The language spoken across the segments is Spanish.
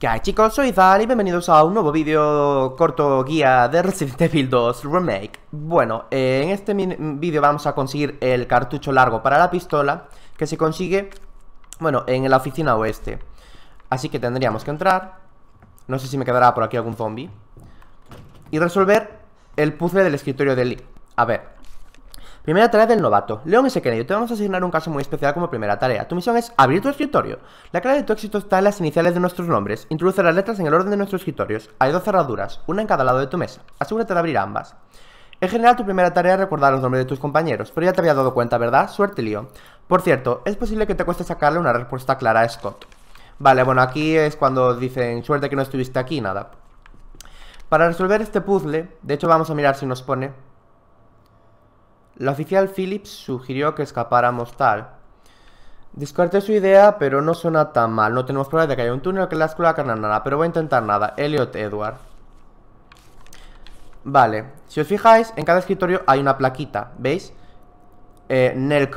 ¿Qué hay chicos? Soy Zal y bienvenidos a un nuevo vídeo corto guía de Resident Evil 2 Remake Bueno, eh, en este vídeo vamos a conseguir el cartucho largo para la pistola Que se consigue, bueno, en la oficina oeste Así que tendríamos que entrar No sé si me quedará por aquí algún zombie Y resolver el puzzle del escritorio de Lee A ver Primera tarea del novato. León S. Kennedy, te vamos a asignar un caso muy especial como primera tarea. Tu misión es abrir tu escritorio. La clave de tu éxito está en las iniciales de nuestros nombres. Introduce las letras en el orden de nuestros escritorios. Hay dos cerraduras, una en cada lado de tu mesa. Asegúrate de abrir ambas. En general, tu primera tarea es recordar los nombres de tus compañeros, pero ya te había dado cuenta, ¿verdad? Suerte, León. Por cierto, es posible que te cueste sacarle una respuesta clara a Scott. Vale, bueno, aquí es cuando dicen, suerte que no estuviste aquí, nada. Para resolver este puzzle, de hecho vamos a mirar si nos pone la oficial Phillips sugirió que escapáramos tal. Descarté su idea, pero no suena tan mal. No tenemos pruebas de que haya un túnel que la escuela nada, pero voy a intentar nada. Elliot Edward. Vale, si os fijáis, en cada escritorio hay una plaquita, ¿veis? Eh, Nell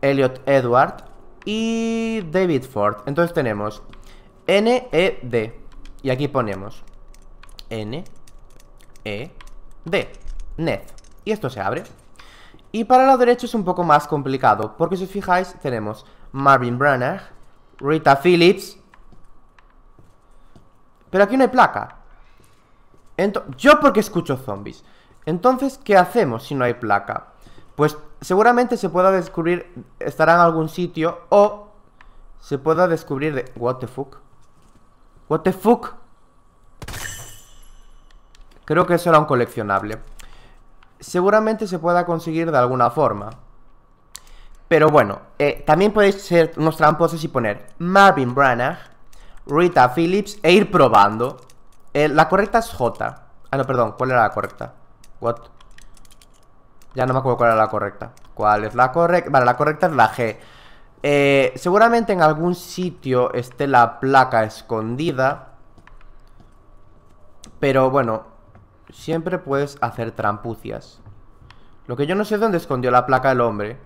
Elliot Edward y David Ford. Entonces tenemos N-E-D. Y aquí ponemos e, N-E-D. NED. Y esto se abre. Y para lo derecho es un poco más complicado, porque si os fijáis tenemos Marvin Branagh, Rita Phillips... Pero aquí no hay placa. Yo porque escucho zombies. Entonces, ¿qué hacemos si no hay placa? Pues seguramente se pueda descubrir, estará en algún sitio o se pueda descubrir de... What the fuck? What the fuck? Creo que eso era un coleccionable seguramente se pueda conseguir de alguna forma. Pero bueno, eh, también podéis ser unos tramposos y poner Marvin Branagh, Rita Phillips e ir probando. Eh, la correcta es J. Ah, no, perdón, ¿cuál era la correcta? What? Ya no me acuerdo cuál era la correcta. ¿Cuál es la correcta? Vale, la correcta es la G. Eh, seguramente en algún sitio esté la placa escondida. Pero bueno, Siempre puedes hacer trampucias. Lo que yo no sé es dónde escondió la placa el hombre.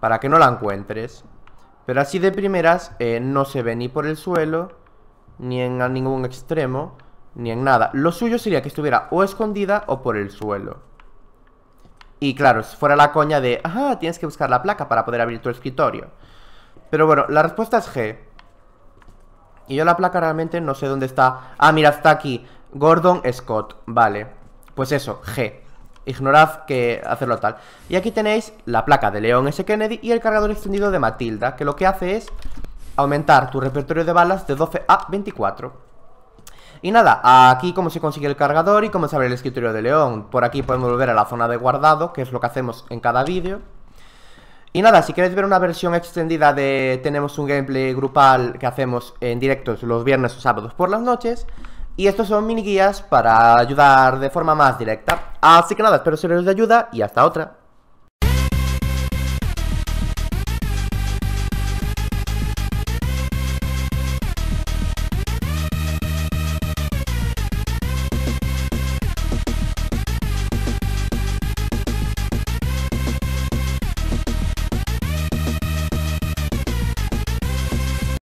Para que no la encuentres. Pero así de primeras eh, no se ve ni por el suelo, ni en ningún extremo, ni en nada. Lo suyo sería que estuviera o escondida o por el suelo. Y claro, si fuera la coña de, ajá, tienes que buscar la placa para poder abrir tu escritorio. Pero bueno, la respuesta es G. Y yo la placa realmente no sé dónde está. Ah, mira, está aquí. Gordon Scott, vale. Pues eso, G. Ignorad que hacerlo tal. Y aquí tenéis la placa de León S. Kennedy y el cargador extendido de Matilda, que lo que hace es aumentar tu repertorio de balas de 12 a 24. Y nada, aquí cómo se consigue el cargador y cómo se abre el escritorio de León. Por aquí podemos volver a la zona de guardado, que es lo que hacemos en cada vídeo. Y nada, si queréis ver una versión extendida de... Tenemos un gameplay grupal que hacemos en directo los viernes o sábados por las noches... Y estos son mini guías para ayudar de forma más directa. Así que nada, espero ser de ayuda y hasta otra.